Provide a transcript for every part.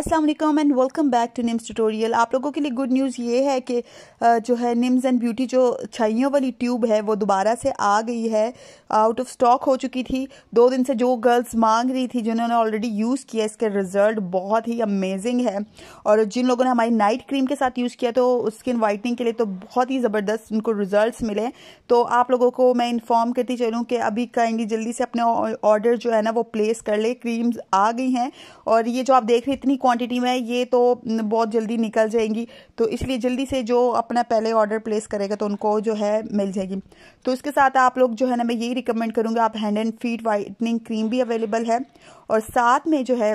अस्सलाम वालेकुम and welcome back to Nims tutorial आप लोगों के लिए गुड न्यूज़ ये है कि जो है निम्स एंड ब्यूटी जो छाइयों वाली ट्यूब है वो दोबारा से आ गई है आउट ऑफ स्टॉक हो चुकी थी दो दिन से जो गर्ल्स मांग रही थी जिन्होंने ऑलरेडी यूज़ किया इसके रिजल्ट बहुत ही अमेजिंग है और जिन लोगों ने हमारी नाइट क्रीम के साथ यूज़ किया तो स्किन वाइटनिंग के लिए तो बहुत ही ज़बरदस्त उनको रिजल्ट मिले तो आप लोगों को मैं इन्फॉर्म करती चलूँ कि अभी कहेंगी जल्दी से अपने ऑर्डर जो है ना वो प्लेस कर ले क्रीम्स आ गई हैं और ये जो आप देख रहे इतनी क्वांटिटी में ये तो बहुत जल्दी निकल जाएंगी तो इसलिए जल्दी से जो अपना पहले ऑर्डर प्लेस करेगा तो उनको जो है मिल जाएगी तो इसके साथ आप लोग जो है ना मैं यही रिकमेंड करूँगा आप hand and feet whitening cream भी अवेलेबल है और साथ में जो है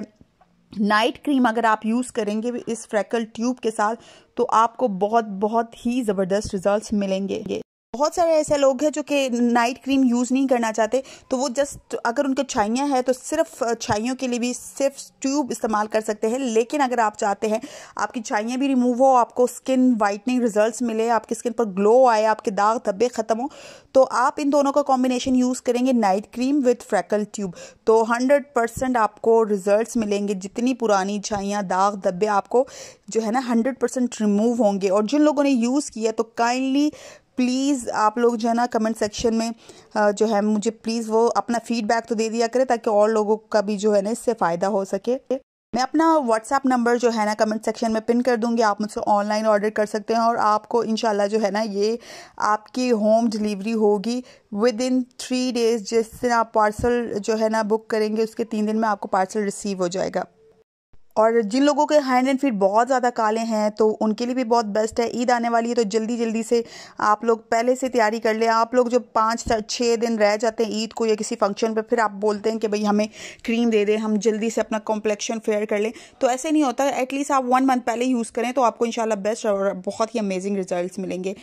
नाइट क्रीम अगर आप यूज़ करेंगे इस फ्रैकल ट्यूब के साथ तो आपको बहुत बहुत ही ज़बरदस्त रिजल्ट मिलेंगे बहुत सारे ऐसे लोग हैं जो कि नाइट क्रीम यूज़ नहीं करना चाहते तो वो जस्ट अगर उनके छाइयाँ हैं तो सिर्फ छाइयों के लिए भी सिर्फ ट्यूब इस्तेमाल कर सकते हैं लेकिन अगर आप चाहते हैं आपकी छाइयाँ भी रिमूव हो आपको स्किन वाइटनिंग रिजल्ट मिले आपकी स्किन पर ग्लो आए आपके दाग धब्बे ख़त्म हो तो आप इन दोनों का कॉम्बिनेशन यूज़ करेंगे night cream with freckle tube तो हंड्रेड परसेंट आपको रिजल्ट मिलेंगे जितनी पुरानी छाइयाँ दाग धब्बे आपको जो है ना हंड्रेड परसेंट रिमूव होंगे और जिन लोगों ने यूज़ किया तो काइंडली प्लीज़ आप लोग जो है ना कमेंट सेक्शन में जो है मुझे प्लीज़ वो अपना फीडबैक तो दे दिया करें ताकि और लोगों का भी जो है ना इससे फ़ायदा हो सके मैं अपना व्हाट्सएप नंबर जो है ना कमेंट सेक्शन में पिन कर दूंगी आप मुझसे ऑनलाइन ऑर्डर कर सकते हैं और आपको इनशाला जो है ना ये आपकी होम डिलीवरी होगी विद इन थ्री डेज़ जिस दिन आप पार्सल जो है ना बुक करेंगे उसके तीन दिन में आपको पार्सल रिसीव हो जाएगा और जिन लोगों के हैंड एंड फीट बहुत ज़्यादा काले हैं तो उनके लिए भी बहुत बेस्ट है ईद आने वाली है तो जल्दी जल्दी से आप लोग पहले से तैयारी कर लें आप लोग जो पाँच छः दिन रह जाते हैं ईद को या किसी फंक्शन पर फिर आप बोलते हैं कि भाई हमें क्रीम दे दें हम जल्दी से अपना कॉम्प्लेक्शन फेयर कर लें तो ऐसे नहीं होता एटलीस्ट आप वन मंथ पहले यूज़ करें तो आपको इन बेस्ट और बहुत ही अमेजिंग रिजल्ट मिलेंगे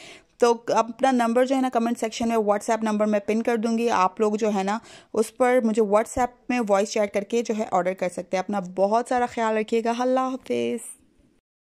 तो अपना नंबर जो है ना कमेंट सेक्शन में व्हाट्सएप नंबर मैं पिन कर दूंगी आप लोग जो है ना उस पर मुझे व्हाट्सएप में वॉइस चैट करके जो है ऑर्डर कर सकते हैं अपना बहुत सारा ख्याल रखिएगा अल्लाह हाफिज़